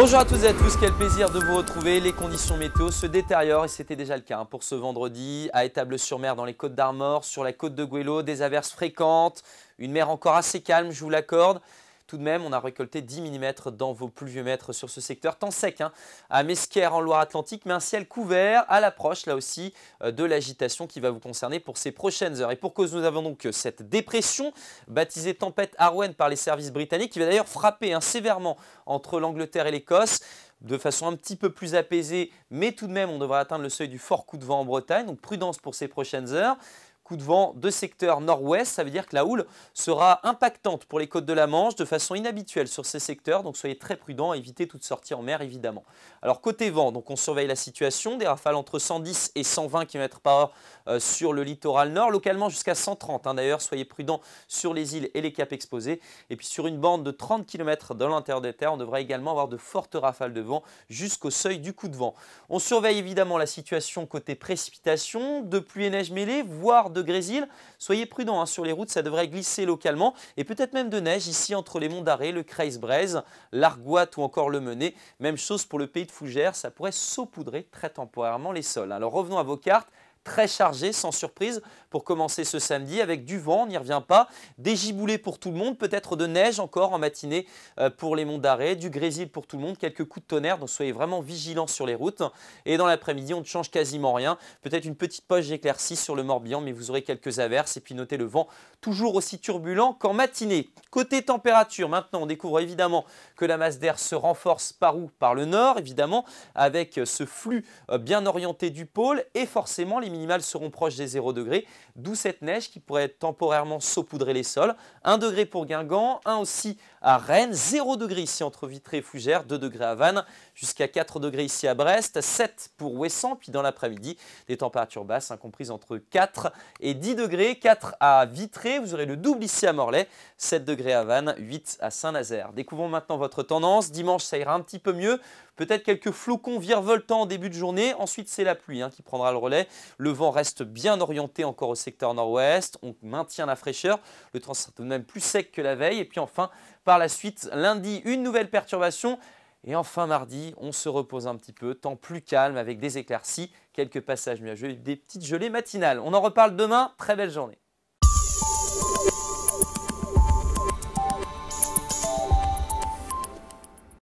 Bonjour à toutes et à tous, quel plaisir de vous retrouver. Les conditions météo se détériorent et c'était déjà le cas hein, pour ce vendredi à Étable-sur-Mer dans les Côtes d'Armor, sur la côte de Guélo, des averses fréquentes, une mer encore assez calme, je vous l'accorde. Tout de même, on a récolté 10 mm dans vos pluviomètres sur ce secteur, temps sec hein, à Mesquer en Loire-Atlantique, mais un ciel couvert à l'approche là aussi euh, de l'agitation qui va vous concerner pour ces prochaines heures. Et pour cause, nous avons donc euh, cette dépression baptisée tempête Arwen par les services britanniques qui va d'ailleurs frapper hein, sévèrement entre l'Angleterre et l'Écosse de façon un petit peu plus apaisée, mais tout de même on devrait atteindre le seuil du fort coup de vent en Bretagne, donc prudence pour ces prochaines heures. Coup de vent de secteur nord-ouest, ça veut dire que la houle sera impactante pour les côtes de la Manche de façon inhabituelle sur ces secteurs, donc soyez très prudents, évitez toute sortie en mer évidemment. Alors côté vent, donc on surveille la situation, des rafales entre 110 et 120 km par heure euh, sur le littoral nord, localement jusqu'à 130 hein, d'ailleurs, soyez prudents sur les îles et les caps exposés, et puis sur une bande de 30 km dans l'intérieur des terres, on devrait également avoir de fortes rafales de vent jusqu'au seuil du coup de vent. On surveille évidemment la situation côté précipitation, de pluie et neige mêlée, voire de Grésil. Soyez prudents hein, sur les routes, ça devrait glisser localement et peut-être même de neige ici entre les monts d'Arrée, le Creis-Braise, l'Argoat ou encore le Menet. Même chose pour le pays de Fougères, ça pourrait saupoudrer très temporairement les sols. Alors revenons à vos cartes très chargé, sans surprise, pour commencer ce samedi avec du vent, on n'y revient pas, des giboulées pour tout le monde, peut-être de neige encore en matinée euh, pour les monts d'arrêt, du grésil pour tout le monde, quelques coups de tonnerre, donc soyez vraiment vigilants sur les routes. Et dans l'après-midi, on ne change quasiment rien, peut-être une petite poche d'éclaircie sur le Morbihan, mais vous aurez quelques averses et puis notez le vent toujours aussi turbulent qu'en matinée. Côté température, maintenant, on découvre évidemment que la masse d'air se renforce par où Par le nord, évidemment, avec ce flux euh, bien orienté du pôle et forcément les les minimales seront proches des 0 degrés, d'où cette neige qui pourrait temporairement saupoudrer les sols. 1 degré pour Guingamp, 1 aussi à Rennes, 0 degré ici entre Vitré et Fougères, 2 degrés à Vannes, jusqu'à 4 degrés ici à Brest, 7 pour Ouessant, puis dans l'après-midi, des températures basses, comprises entre 4 et 10 degrés, 4 à Vitré, vous aurez le double ici à Morlaix, 7 degrés à Vannes, 8 à Saint-Nazaire. Découvrons maintenant votre tendance, dimanche ça ira un petit peu mieux, peut-être quelques flocons virevoltants en début de journée, ensuite c'est la pluie hein, qui prendra le relais, le vent reste bien orienté encore au secteur nord-ouest. On maintient la fraîcheur. Le temps sera tout de même plus sec que la veille. Et puis enfin, par la suite, lundi, une nouvelle perturbation. Et enfin mardi, on se repose un petit peu, temps plus calme avec des éclaircies, quelques passages nuageux et des petites gelées matinales. On en reparle demain, très belle journée.